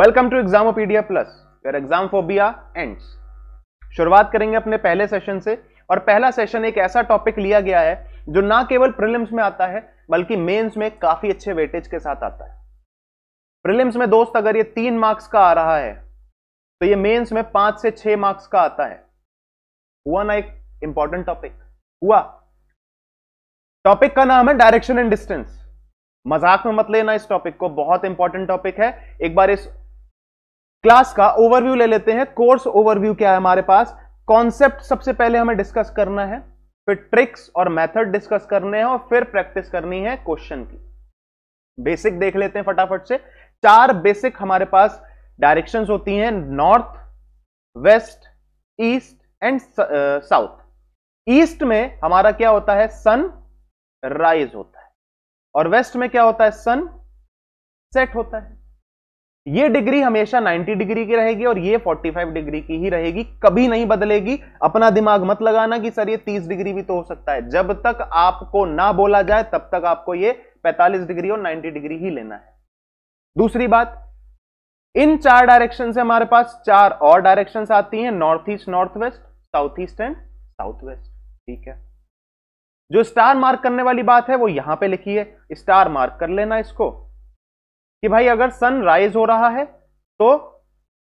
welcome to exam Examopedia plus where exam phobia ends शुरुआत करेंगे अपने पहले सेशन से और पहला सेशन एक ऐसा टॉपिक लिया गया है जो ना केवल प्रिलिम्स में आता है बल्कि मेंस में काफी अच्छे वेटेज के साथ आता है प्रिलिम्स में दोस्त अगर ये तीन मार्क्स का आ रहा है तो ये मेंस में पांच से छह मार्क्स का आता है हुआ ना एक इंपॉर्टेंट टॉपिक हुआ टॉपिक का नाम है डायरेक्शन एंड डिस्टेंस मजाक में मत लेना इस टॉपिक को बहुत इंपॉर्टेंट टॉपिक है एक बार इस क्लास का ओवरव्यू ले लेते हैं कोर्स ओवरव्यू क्या है हमारे पास कॉन्सेप्ट सबसे पहले हमें डिस्कस करना है फिर ट्रिक्स और मेथड डिस्कस करने हैं और फिर प्रैक्टिस करनी है क्वेश्चन की बेसिक देख लेते हैं फटाफट से चार बेसिक हमारे पास डायरेक्शंस होती हैं north west east and south east में हमारा क्या होता है सन राइज होता है और वेस्ट में क्या होता है सन सेट होता है ये डिग्री हमेशा 90 डिग्री की रहेगी और ये 45 डिग्री की ही रहेगी कभी नहीं बदलेगी अपना दिमाग मत लगाना कि सर ये 30 डिग्री भी तो हो सकता है जब तक आपको ना बोला जाए तब तक आपको ये 45 डिग्री और 90 डिग्री ही लेना है दूसरी बात इन चार डायरेक्शन से हमारे पास चार और डायरेक्शन आती है north east north west south east and south west ठीक है जो स्टार मार्क करने वाली बात है वो यहां पर लिखी है स्टार मार्क कर लेना इसको कि भाई अगर सन राइज हो रहा है तो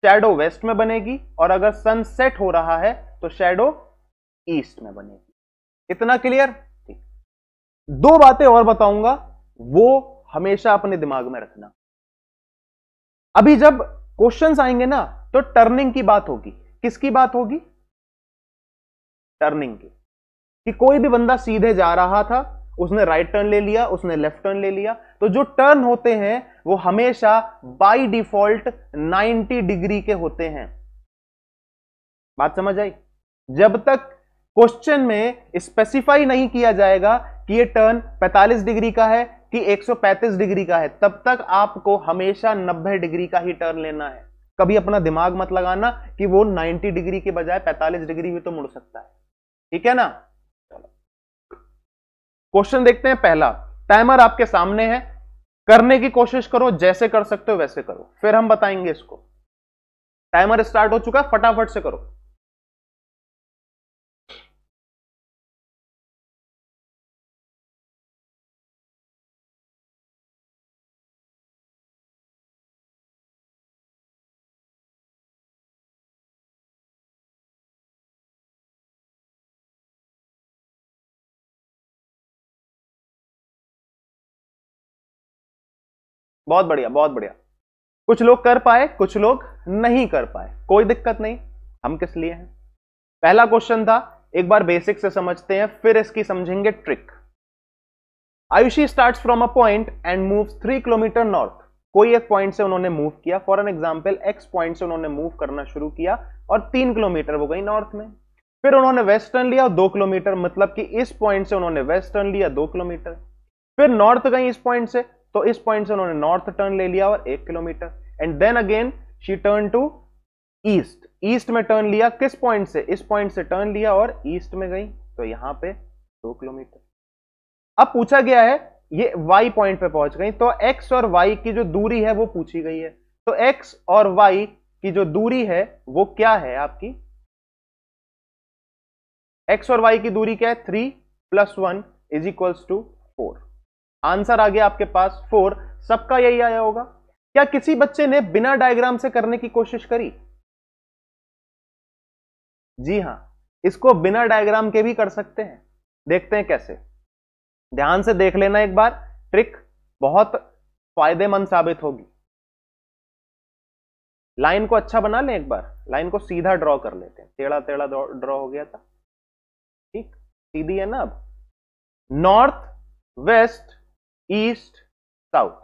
शेडो वेस्ट में बनेगी और अगर सन सेट हो रहा है तो शेडो ईस्ट में बनेगी इतना क्लियर ठीक दो बातें और बताऊंगा वो हमेशा अपने दिमाग में रखना अभी जब क्वेश्चंस आएंगे ना तो टर्निंग की बात होगी किसकी बात होगी टर्निंग की कि कोई भी बंदा सीधे जा रहा था उसने राइट टर्न ले लिया उसने लेफ्ट टर्न ले लिया तो जो टर्न होते हैं वो हमेशा बाय डिफॉल्ट 90 डिग्री के होते हैं बात समझ आई जब तक क्वेश्चन में स्पेसिफाई नहीं किया जाएगा कि ये टर्न 45 डिग्री का है कि 135 डिग्री का है तब तक आपको हमेशा 90 डिग्री का ही टर्न लेना है कभी अपना दिमाग मत लगाना कि वो 90 डिग्री के बजाय 45 डिग्री भी तो मुड़ सकता है ठीक है ना क्वेश्चन देखते हैं पहला टाइमर आपके सामने है करने की कोशिश करो जैसे कर सकते हो वैसे करो फिर हम बताएंगे इसको टाइमर स्टार्ट हो चुका है फटाफट से करो बहुत बढ़िया बहुत बढ़िया कुछ लोग कर पाए कुछ लोग नहीं कर पाए कोई दिक्कत नहीं हम किस लिए हैं पहला क्वेश्चन था एक बार बेसिक से समझते हैं फिर इसकी समझेंगे trick Ayushi start from a point and move three kilometre north कोई एक पॉइंट से उन्होंने मूव किया for an example X point से उन्होंने मूव करना शुरू किया और तीन किलोमीटर वो गई नॉर्थ में फिर उन्होंने वेस्टर्न लिया दो किलोमीटर मतलब कि इस पॉइंट से उन्होंने वेस्टर्न लिया दो किलोमीटर फिर नॉर्थ गई इस पॉइंट से तो इस पॉइंट से उन्होंने नॉर्थ टर्न ले लिया और एक kilometre and then again she turn to east east में टर्न लिया किस पॉइंट से इस पॉइंट से टर्न लिया और ईस्ट में गई तो यहां पे दो किलोमीटर अब पूछा गया है ये वाई पॉइंट पे पहुंच गई तो एक्स और वाई की जो दूरी है वो पूछी गई है तो एक्स और वाई की जो दूरी है वो क्या है आपकी एक्स और वाई की दूरी क्या है three plus one is equals to four answer आ गया आपके पास फोर सबका यही आया होगा क्या किसी बच्चे ने बिना डायग्राम से करने की कोशिश करी जी हां इसको बिना डायग्राम के भी कर सकते हैं देखते हैं कैसे ध्यान से देख लेना एक बार ट्रिक बहुत फायदेमंद साबित होगी लाइन को अच्छा बना लें एक बार लाइन को सीधा ड्रॉ कर लेते हैं टेढ़ा टेढ़ा ड्रॉ हो गया था ठीक सीधी है ना अब नॉर्थ वेस्ट ईस्ट साउथ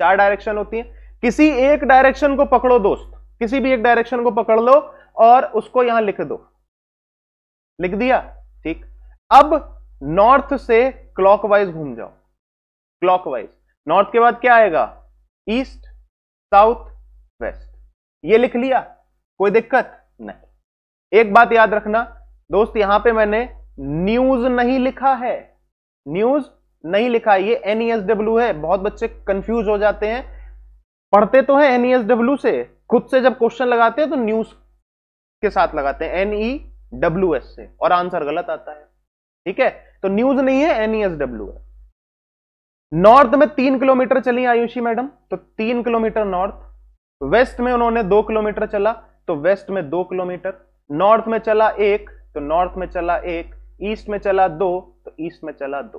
चार डायरेक्शन होती है किसी एक डायरेक्शन को पकड़ो दोस्त किसी भी एक डायरेक्शन को पकड़ लो और उसको यहां लिख दो लिख दिया ठीक अब नॉर्थ से क्लॉकवाइज घूम जाओ क्लॉकवाइज नॉर्थ के बाद क्या आएगा ईस्ट साउथ वेस्ट ये लिख लिया कोई दिक्कत नहीं एक बात याद रखना दोस्त यहां पे मैंने न्यूज नहीं लिखा है न्यूज नहीं लिखा ये एनईएसडब्ल्यू e है बहुत बच्चे कंफ्यूज हो जाते हैं पढ़ते तो हैं एनईएसडब्ल्यू e से खुद से जब क्वेश्चन लगाते हैं तो न्यूज के साथ लगाते हैं एनई डब्ल्यू एस से और आंसर गलत आता है ठीक है तो न्यूज नहीं है एनईएसडब्ल्यू e है नॉर्थ में तीन किलोमीटर चली आयुषी मैडम तो तीन किलोमीटर नॉर्थ वेस्ट में उन्होंने दो किलोमीटर चला तो वेस्ट में दो किलोमीटर नॉर्थ में चला एक तो नॉर्थ में चला एक ईस्ट में चला दो तो ईस्ट में चला दो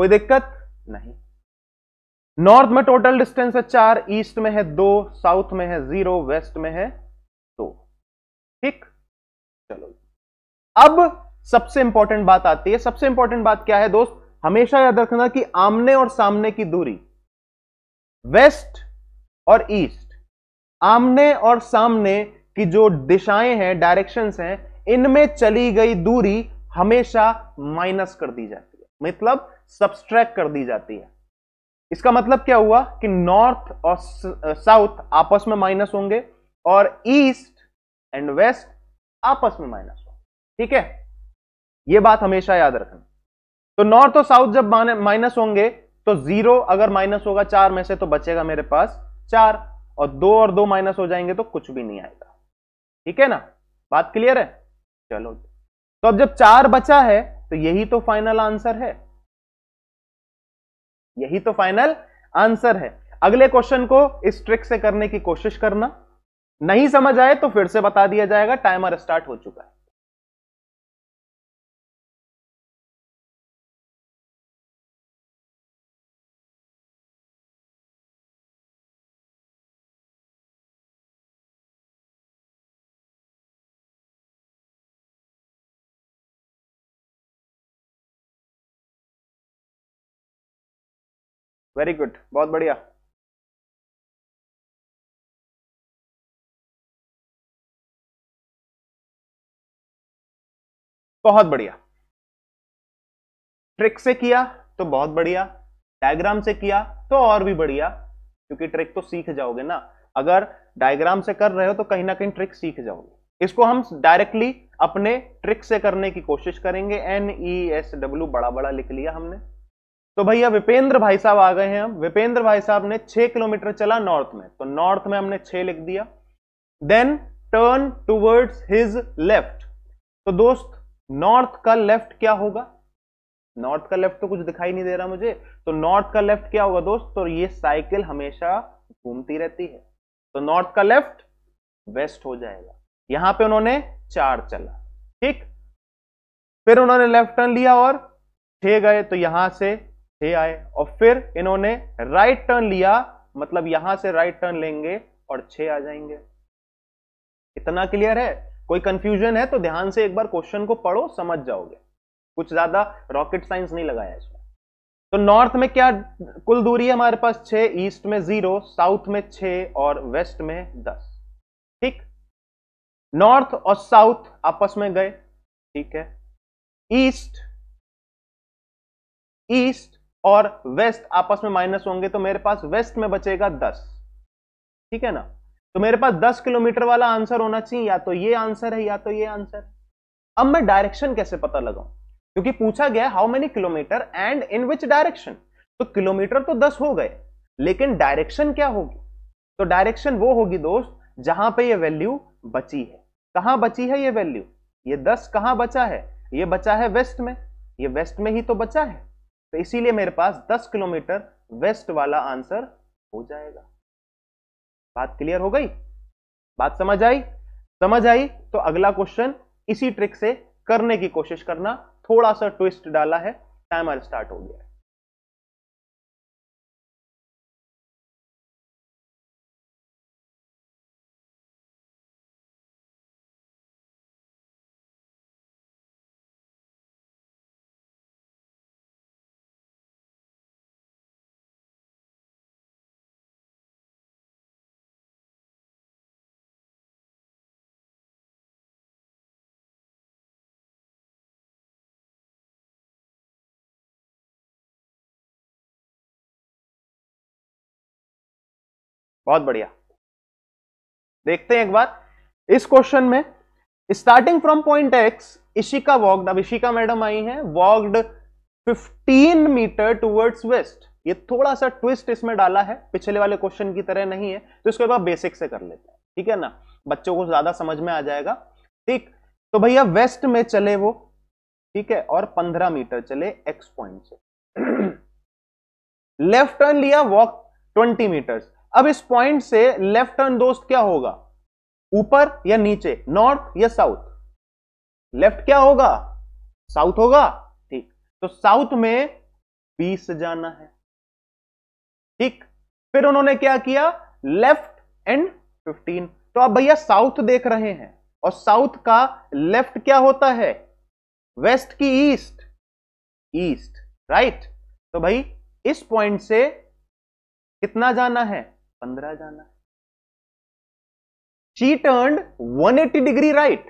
कोई दिक्कत नहीं नॉर्थ में टोटल डिस्टेंस है चार ईस्ट में है दो साउथ में है जीरो वेस्ट में है दो ठीक चलो अब सबसे इंपॉर्टेंट बात आती है सबसे इंपॉर्टेंट बात क्या है दोस्त हमेशा याद रखना कि आमने और सामने की दूरी वेस्ट और ईस्ट आमने और सामने की जो दिशाएं हैं डायरेक्शंस हैं इनमें चली गई दूरी हमेशा माइनस कर दी जाए मतलब सब्सट्रैक्ट कर दी जाती है इसका मतलब क्या हुआ कि नॉर्थ और साउथ uh, आपस में माइनस होंगे और ईस्ट एंड वेस्ट आपस में माइनस होंगे ठीक है ये बात हमेशा याद रखना तो नॉर्थ और साउथ जब माइनस होंगे तो जीरो अगर माइनस होगा चार में से तो बचेगा मेरे पास चार और दो और दो माइनस हो जाएंगे तो कुछ भी नहीं आएगा ठीक है ना बात क्लियर है चलो तो अब जब चार बचा है तो यही तो फाइनल आंसर है यही तो फाइनल आंसर है अगले क्वेश्चन को इस ट्रिक से करने की कोशिश करना नहीं समझ आए तो फिर से बता दिया जाएगा टाइमर स्टार्ट हो चुका है वेरी गुड बहुत बढ़िया बहुत बढ़िया ट्रिक से किया तो बहुत बढ़िया डायग्राम से किया तो और भी बढ़िया क्योंकि ट्रिक तो सीख जाओगे ना अगर डायग्राम से कर रहे हो तो कहीं ना कहीं ट्रिक सीख जाओगे इसको हम डायरेक्टली अपने ट्रिक से करने की कोशिश करेंगे एन ई एस डब्ल्यू बड़ा बड़ा लिख लिया हमने तो भैया विपेंद्र भाई साहब आ गए हैं हम विपेंद्र भाई साहब ने छह किलोमीटर चला नॉर्थ में तो नॉर्थ में हमने छह लिख दिया then turn towards his left तो दोस्त नॉर्थ का लेफ्ट क्या होगा नॉर्थ का लेफ्ट तो कुछ दिखाई नहीं दे रहा मुझे तो नॉर्थ का लेफ्ट क्या होगा दोस्त तो ये साइकिल हमेशा घूमती रहती है तो नॉर्थ का लेफ्ट वेस्ट हो जाएगा यहां पे उन्होंने चार चला ठीक फिर उन्होंने लेफ्ट टर्न लिया और छे गए तो यहां से थे आए और फिर इन्होंने राइट टर्न लिया मतलब यहां से राइट टर्न लेंगे और छे आ जाएंगे इतना क्लियर है कोई कंफ्यूजन है तो ध्यान से एक बार क्वेश्चन को पढ़ो समझ जाओगे कुछ ज्यादा रॉकेट साइंस नहीं लगाया इसमें तो नॉर्थ में क्या कुल दूरी है हमारे पास छह ईस्ट में जीरो साउथ में छह और वेस्ट में दस ठीक नॉर्थ और साउथ आपस में गए ठीक है ईस्ट ईस्ट और वेस्ट आपस में माइनस होंगे तो मेरे पास वेस्ट में बचेगा दस ठीक है ना तो मेरे पास दस किलोमीटर वाला आंसर होना चाहिए या तो ये आंसर है या तो ये आंसर अब मैं डायरेक्शन कैसे पता लगाऊं क्योंकि पूछा गया how many kilometre and in which direction तो किलोमीटर तो दस हो गए लेकिन डायरेक्शन क्या होगी तो डायरेक्शन वो होगी दोस्त जहां पे ये वैल्यू बची है कहां बची है ये वैल्यू ये दस कहां बचा है ये बचा है वेस्ट में ये वेस्ट में ही तो बचा है तो इसीलिए मेरे पास 10 किलोमीटर वेस्ट वाला आंसर हो जाएगा बात क्लियर हो गई बात समझ आई समझ आई तो अगला क्वेश्चन इसी ट्रिक से करने की कोशिश करना थोड़ा सा ट्विस्ट डाला है टाइमर स्टार्ट हो गया है बहुत बढ़िया देखते हैं एक बार इस क्वेश्चन में starting from point X Ishika walked अब इशिका मैडम आई हैं वॉकड 15 मीटर टूवर्ड्स वेस्ट ये थोड़ा सा ट्विस्ट इसमें डाला है पिछले वाले क्वेश्चन की तरह नहीं है तो इसको एक बार बेसिक से कर लेते हैं ठीक है ना बच्चों को ज्यादा समझ में आ जाएगा ठीक तो भैया वेस्ट में चले वो ठीक है और 15 मीटर चले एक्स पॉइंट से लेफ्ट टर्न लिया वॉक 20 मीटर्स अब इस पॉइंट से लेफ्ट टर्न दोस्त क्या होगा ऊपर या नीचे नॉर्थ या साउथ लेफ्ट क्या होगा साउथ होगा ठीक तो साउथ में बीस जाना है ठीक फिर उन्होंने क्या किया लेफ्ट एंड फिफ्टीन तो आप भैया साउथ देख रहे हैं और साउथ का लेफ्ट क्या होता है वेस्ट की ईस्ट ईस्ट राइट तो भाई इस पॉइंट से कितना जाना है पंद्रह जाना शी टर्न 180 डिग्री राइट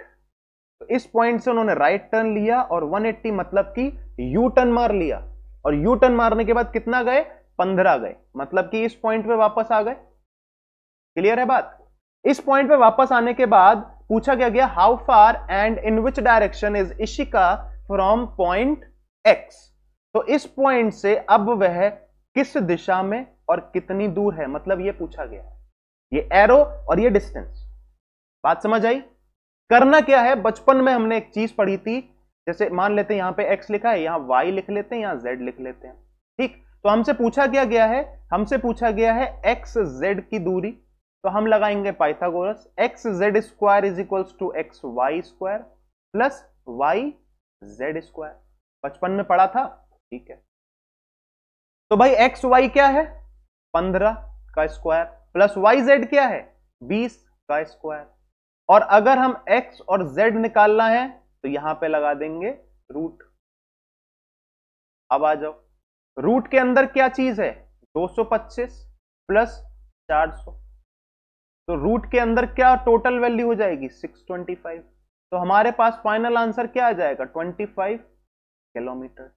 तो इस पॉइंट से उन्होंने राइट टर्न लिया और 180 मतलब कि यू टर्न मार लिया और यू टर्न मारने के बाद कितना गए पंद्रह गए मतलब कि इस पॉइंट पे वापस आ गए क्लियर है बात इस पॉइंट पे वापस आने के बाद पूछा गया गया how far and in which direction is Ishika from point X तो इस पॉइंट से अब वह किस दिशा में और कितनी दूर है मतलब ये पूछा गया है ये एरो और ये डिस्टेंस बात समझ आई करना क्या है बचपन में हमने एक चीज पढ़ी थी जैसे मान लेते हैं यहां पे x लिखा है यहां y लिख लेते हैं यहां z लिख लेते हैं ठीक तो हमसे पूछा क्या गया है हमसे पूछा गया है x z की दूरी तो हम लगाएंगे Pythagoras X Z square is equals to X Y square plus Y Z square बचपन में पढ़ा था ठीक है तो भाई एक्स वाई क्या है पंद्रह का स्क्वायर प्लस वाई जेड क्या है बीस का स्क्वायर और अगर हम एक्स और जेड निकालना है तो यहां पे लगा देंगे रूट अब आ जाओ रूट के अंदर क्या चीज है 225 प्लस 400 तो रूट के अंदर क्या टोटल वैल्यू हो जाएगी 625 तो हमारे पास फाइनल आंसर क्या आ जाएगा 25 किलोमीटर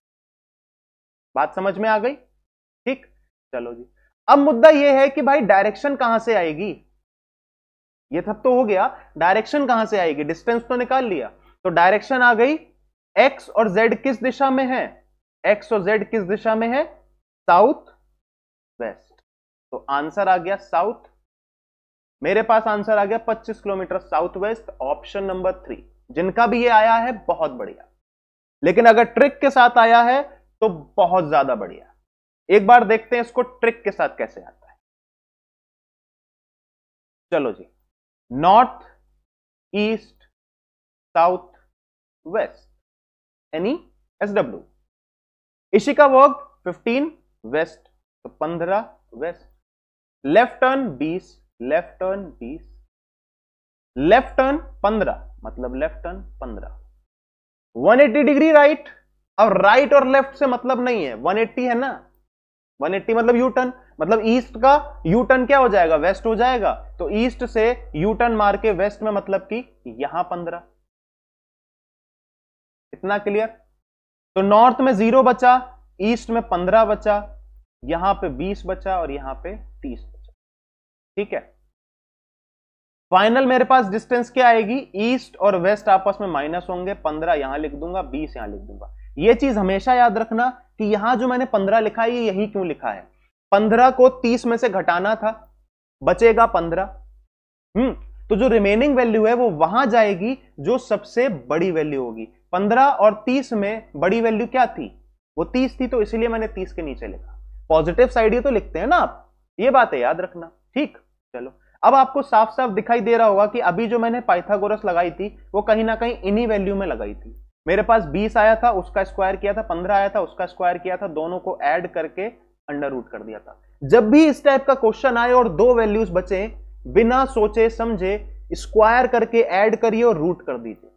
बात समझ में आ गई ठीक चलो जी अब मुद्दा यह है कि भाई डायरेक्शन कहां से आएगी ये सब तो हो गया डायरेक्शन कहां से आएगी डिस्टेंस तो निकाल लिया तो डायरेक्शन आ गई एक्स और जेड किस दिशा में है एक्स और जेड किस दिशा में है साउथ वेस्ट तो आंसर आ गया साउथ मेरे पास आंसर आ गया 25 kilometre south west option number three जिनका भी ये आया है बहुत बढ़िया लेकिन अगर ट्रिक के साथ आया है तो बहुत ज्यादा बढ़िया एक बार देखते हैं इसको ट्रिक के साथ कैसे आता है चलो जी नॉर्थ ईस्ट साउथ वेस्ट एनी एस डब्ल्यू इसी का वर्क 15 वेस्ट तो 15 west left turn 20 left turn 20 left turn 15 मतलब लेफ्ट टर्न 15 180 डिग्री राइट अब राइट और लेफ्ट से मतलब नहीं है 180 है ना 180 मतलब यू टर्न मतलब ईस्ट का यू टर्न क्या हो जाएगा वेस्ट हो जाएगा तो ईस्ट से यू टर्न मार के वेस्ट में मतलब कि यहां पंद्रह इतना क्लियर तो नॉर्थ में जीरो बचा ईस्ट में पंद्रह बचा यहां पे बीस बचा और यहां पे तीस बचा ठीक है फाइनल मेरे पास डिस्टेंस क्या आएगी ईस्ट और वेस्ट आपस में माइनस होंगे पंद्रह यहां लिख दूंगा बीस यहां लिख दूंगा यह चीज हमेशा याद रखना कि यहां जो मैंने पंद्रह लिखा है ये यही क्यों लिखा है पंद्रह को तीस में से घटाना था बचेगा पंद्रह हम्म तो जो रिमेनिंग वैल्यू है वो वहां जाएगी जो सबसे बड़ी वैल्यू होगी पंद्रह और तीस में बड़ी वैल्यू क्या थी वो तीस थी तो इसलिए मैंने तीस के नीचे लिखा पॉजिटिव साइड तो लिखते हैं ना आप ये बात है याद रखना ठीक चलो अब आपको साफ साफ दिखाई दे रहा होगा कि अभी जो मैंने पाइथागोरस लगाई थी वो कहीं ना कहीं इन्हीं वैल्यू में लगाई थी मेरे पास 20 आया था उसका स्क्वायर किया था 15 आया था उसका स्क्वायर किया था दोनों को ऐड करके अंडर रूट कर दिया था जब भी इस टाइप का क्वेश्चन आए और दो वैल्यूज बचे बिना सोचे समझे स्क्वायर करके ऐड करिए और रूट कर दीजिए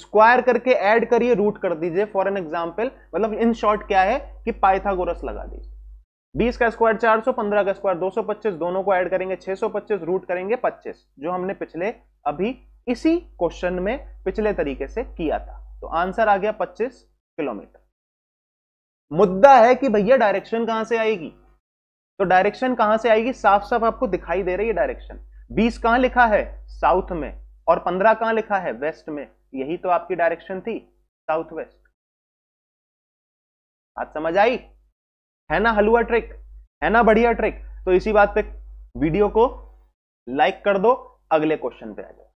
स्क्वायर करके ऐड करिए रूट कर दीजिए फॉर एन एग्जाम्पल मतलब इन शॉर्ट क्या है कि पाइथागोरस लगा दीजिए 20 का स्क्वायर 400, 15 का स्क्वायर 225 दोनों को ऐड करेंगे 625 रूट करेंगे 25 जो हमने पिछले अभी इसी क्वेश्चन में पिछले तरीके से किया था तो आंसर आ गया पच्चीस किलोमीटर मुद्दा है कि भैया डायरेक्शन कहां से आएगी तो डायरेक्शन कहां से आएगी साफ साफ आपको दिखाई दे रही है डायरेक्शन बीस कहां लिखा है साउथ में और पंद्रह कहां लिखा है वेस्ट में यही तो आपकी डायरेक्शन थी साउथ वेस्ट बात समझ आई है ना हलुआ ट्रिक है ना बढ़िया ट्रिक तो इसी बात पे वीडियो को लाइक कर दो अगले क्वेश्चन पे आ जाओ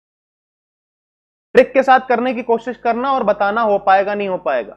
ट्रिक के साथ करने की कोशिश करना और बताना हो पाएगा नहीं हो पाएगा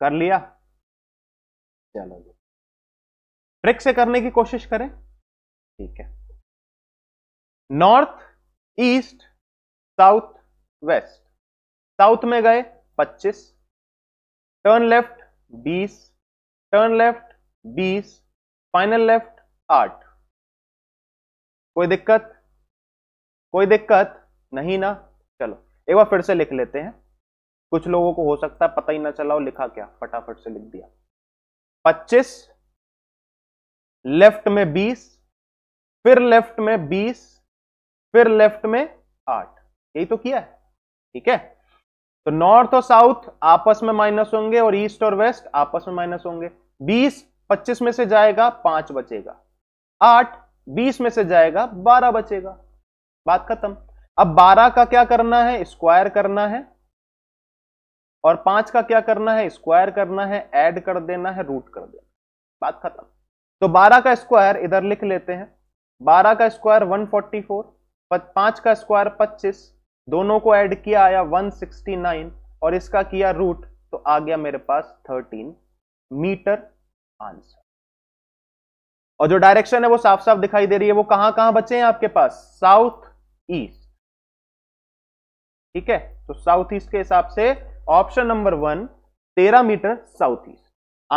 कर लिया चलो ट्रिक से करने की कोशिश करें ठीक है north east south west south में गए 25 turn left 20 turn left 20 final left 8 कोई दिक्कत कोई दिक्कत नहीं ना चलो एक बार फिर से लिख लेते हैं कुछ लोगों को हो सकता है पता ही ना चला हो लिखा क्या फटाफट से लिख दिया 25 लेफ्ट में 20 फिर लेफ्ट में 20 फिर लेफ्ट में 8 यही तो किया है ठीक है तो नॉर्थ और साउथ आपस में माइनस होंगे और ईस्ट और वेस्ट आपस में माइनस होंगे 20 25 में से जाएगा पांच बचेगा आठ बीस में से जाएगा बारह बचेगा बात खत्म अब बारह का क्या करना है स्क्वायर करना है और पांच का क्या करना है स्क्वायर करना है ऐड कर देना है रूट कर देना बात खत्म तो बारह का स्क्वायर इधर लिख लेते हैं बारह का स्क्वायर वन फोर्टी फोर पांच का स्क्वायर पच्चीस दोनों को ऐड किया आया वन सिक्सटी नाइन और इसका किया रूट तो आ गया मेरे पास थर्टीन मीटर आंसर और जो डायरेक्शन है वो साफ साफ दिखाई दे रही है वो कहां कहां बचे हैं आपके पास साउथ ईस्ट ठीक है तो साउथ ईस्ट के हिसाब से ऑप्शन नंबर वन तेरह मीटर साउथ ईस्ट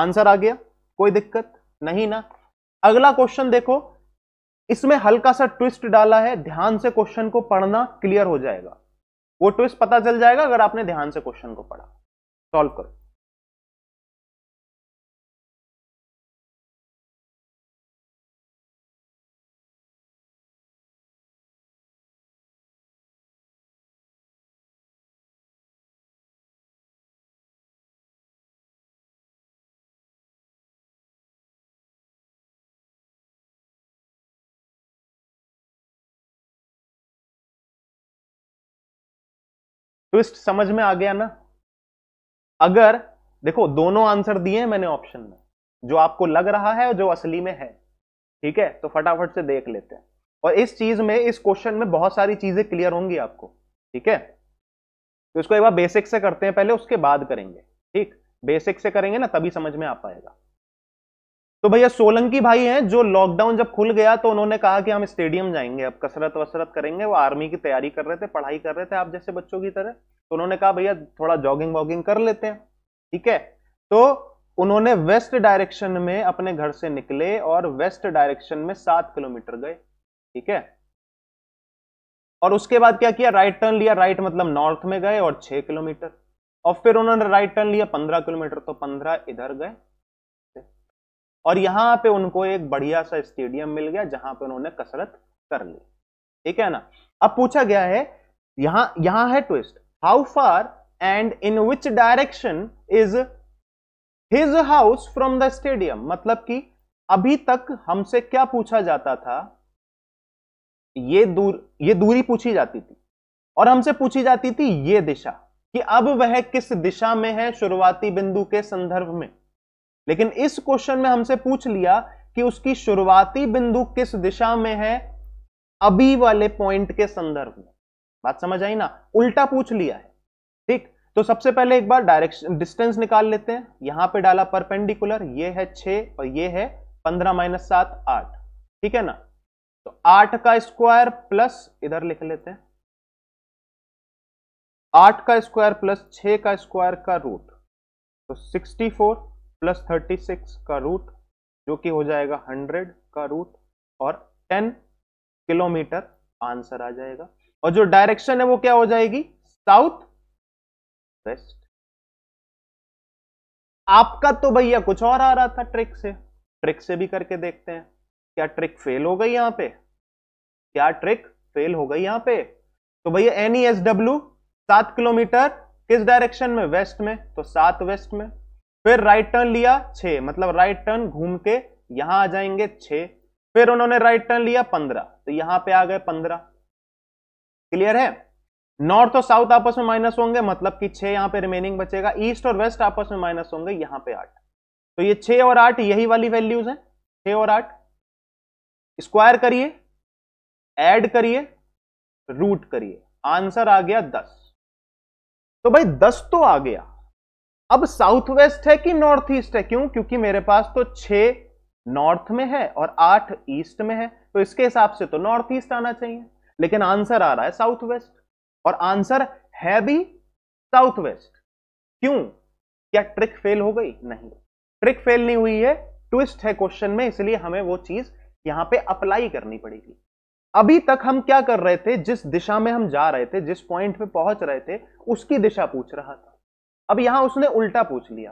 आंसर आ गया कोई दिक्कत नहीं ना अगला क्वेश्चन देखो इसमें हल्का सा ट्विस्ट डाला है ध्यान से क्वेश्चन को पढ़ना क्लियर हो जाएगा वो ट्विस्ट पता चल जाएगा अगर आपने ध्यान से क्वेश्चन को पढ़ा सॉल्व करो ट्विस्ट समझ में आ गया ना अगर देखो दोनों आंसर दिए मैंने ऑप्शन में जो आपको लग रहा है और जो असली में है ठीक है तो फटाफट से देख लेते हैं और इस चीज में इस क्वेश्चन में बहुत सारी चीजें क्लियर होंगी आपको ठीक है तो इसको एक बार बेसिक से करते हैं पहले उसके बाद करेंगे ठीक बेसिक से करेंगे ना तभी समझ में आ पाएगा तो भैया सोलंकी भाई हैं जो लॉकडाउन जब खुल गया तो उन्होंने कहा कि हम स्टेडियम जाएंगे अब कसरत वसरत करेंगे वो आर्मी की तैयारी कर रहे थे पढ़ाई कर रहे थे आप जैसे बच्चों की तरह तो उन्होंने कहा भैया थोड़ा जॉगिंग वॉगिंग कर लेते हैं ठीक है तो उन्होंने वेस्ट डायरेक्शन में अपने घर से निकले और वेस्ट डायरेक्शन में सात किलोमीटर गए ठीक है और उसके बाद क्या किया राइट टर्न लिया राइट मतलब नॉर्थ में गए और छह किलोमीटर और फिर उन्होंने राइट टर्न लिया पंद्रह किलोमीटर तो पंद्रह इधर गए और यहां पे उनको एक बढ़िया सा स्टेडियम मिल गया जहां पे उन्होंने कसरत कर ली ठीक है ना अब पूछा गया है यहां यहां है twist how far and in which direction is his house from the stadium मतलब कि अभी तक हमसे क्या पूछा जाता था ये दूर ये दूरी पूछी जाती थी और हमसे पूछी जाती थी ये दिशा कि अब वह किस दिशा में है शुरुआती बिंदु के संदर्भ में लेकिन इस क्वेश्चन में हमसे पूछ लिया कि उसकी शुरुआती बिंदु किस दिशा में है अभी वाले पॉइंट के संदर्भ में बात समझ आई ना उल्टा पूछ लिया है ठीक तो सबसे पहले एक बार डायरेक्शन डिस्टेंस निकाल लेते हैं यहां पे डाला परपेंडिकुलर ये है छ और ये है पंद्रह माइनस सात आठ ठीक है ना तो आठ का स्क्वायर प्लस इधर लिख लेते हैं आठ का स्क्वायर प्लस छ का स्क्वायर का रूट तो sixty four plus thirty six का रूट जो कि हो जाएगा हंड्रेड का रूट और टेन किलोमीटर आंसर आ जाएगा और जो डायरेक्शन है वो क्या हो जाएगी साउथ वेस्ट आपका तो भैया कुछ और आ रहा था ट्रिक से ट्रिक से भी करके देखते हैं क्या ट्रिक फेल हो गई यहां पे क्या ट्रिक फेल हो गई यहां पे तो भैया एनईएसडब्ल्यू एस डब्ल्यू सात किलोमीटर किस डायरेक्शन में वेस्ट में तो सात वेस्ट में फिर राइट टर्न लिया छ मतलब राइट टर्न घूम के यहां आ जाएंगे छ फिर उन्होंने राइट टर्न लिया पंद्रह तो यहां पे आ गए पंद्रह क्लियर है नॉर्थ और साउथ आपस में माइनस होंगे मतलब कि छह यहां पे रिमेनिंग बचेगा ईस्ट और वेस्ट आपस में माइनस होंगे यहां पे आठ तो ये छह और आठ यही वाली वैल्यूज हैं छ और आठ स्क्वायर करिए ऐड करिए रूट करिए आंसर आ गया दस तो भाई दस तो आ गया अब साउथ वेस्ट है कि नॉर्थ ईस्ट है क्यों क्योंकि मेरे पास तो छ नॉर्थ में है और आठ ईस्ट में है तो इसके हिसाब से तो नॉर्थ ईस्ट आना चाहिए लेकिन आंसर आ रहा है साउथ वेस्ट और आंसर है भी साउथ वेस्ट क्यों क्या ट्रिक फेल हो गई नहीं ट्रिक फेल नहीं हुई है ट्विस्ट है क्वेश्चन में इसलिए हमें वो चीज यहां पे अप्लाई करनी पड़ेगी अभी तक हम क्या कर रहे थे जिस दिशा में हम जा रहे थे जिस पॉइंट पे पहुंच रहे थे उसकी दिशा पूछ रहा था अब यहां उसने उल्टा पूछ लिया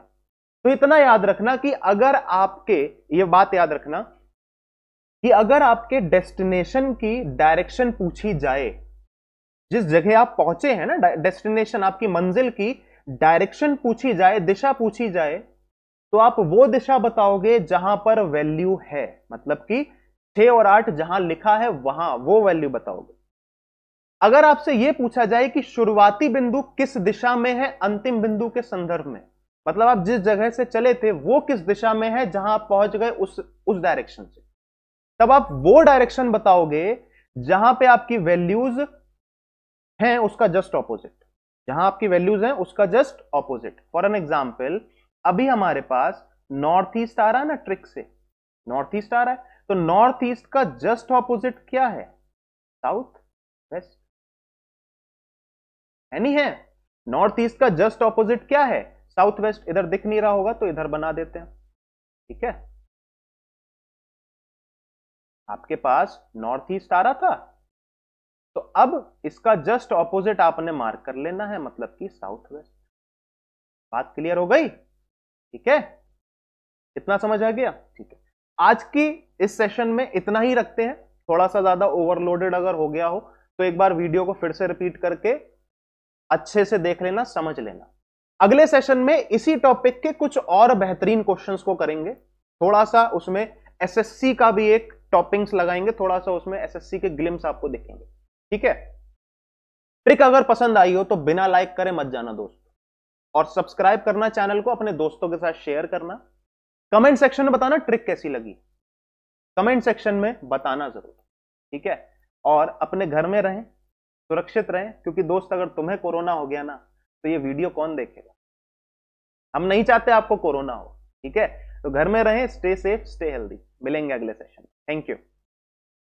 तो इतना याद रखना कि अगर आपके ये बात याद रखना कि अगर आपके डेस्टिनेशन की डायरेक्शन पूछी जाए जिस जगह आप पहुंचे हैं ना डेस्टिनेशन आपकी मंजिल की डायरेक्शन पूछी जाए दिशा पूछी जाए तो आप वो दिशा बताओगे जहां पर वैल्यू है मतलब कि छह और आठ जहां लिखा है वहां वो वैल्यू बताओगे अगर आपसे यह पूछा जाए कि शुरुआती बिंदु किस दिशा में है अंतिम बिंदु के संदर्भ में मतलब आप जिस जगह से चले थे वो किस दिशा में है जहां आप पहुंच गए उस उस डायरेक्शन से तब आप वो डायरेक्शन बताओगे जहां पे आपकी वैल्यूज हैं उसका जस्ट ऑपोजिट जहां आपकी वैल्यूज हैं उसका just opposite for an example अभी हमारे पास नॉर्थ ईस्ट आ रहा है ना ट्रिक से नॉर्थ ईस्ट आ रहा है तो नॉर्थ ईस्ट का जस्ट ऑपोजिट क्या है साउथ वेस्ट है नहीं है नॉर्थ ईस्ट का जस्ट ऑपोजिट क्या है साउथ वेस्ट इधर दिख नहीं रहा होगा तो इधर बना देते हैं ठीक है आपके पास नॉर्थ ईस्ट आ रहा था तो अब इसका जस्ट ऑपोजिट आपने मार्क कर लेना है मतलब कि साउथ वेस्ट बात क्लियर हो गई ठीक है इतना समझ आ गया ठीक है आज की इस सेशन में इतना ही रखते हैं थोड़ा सा ज्यादा ओवरलोडेड अगर हो गया हो तो एक बार वीडियो को फिर से रिपीट करके अच्छे से देख लेना समझ लेना अगले सेशन में इसी टॉपिक के कुछ और बेहतरीन क्वेश्चंस को करेंगे थोड़ा सा उसमें एसएससी का भी एक टॉपिंग्स लगाएंगे थोड़ा सा उसमें एसएससी के ग्लिम्स आपको देखेंगे ठीक है ट्रिक अगर पसंद आई हो तो बिना लाइक करे मत जाना दोस्तों और सब्सक्राइब करना चैनल को अपने दोस्तों के साथ शेयर करना कमेंट सेक्शन में बताना ट्रिक कैसी लगी कमेंट सेक्शन में बताना जरूर ठीक है और अपने घर में रहें सुरक्षित रहें क्योंकि दोस्त अगर तुम्हें कोरोना हो गया ना तो ये वीडियो कौन देखेगा हम नहीं चाहते आपको कोरोना हो ठीक है तो घर में रहें स्टे सेफ स्टे हेल्दी मिलेंगे अगले सेशन थैंक यू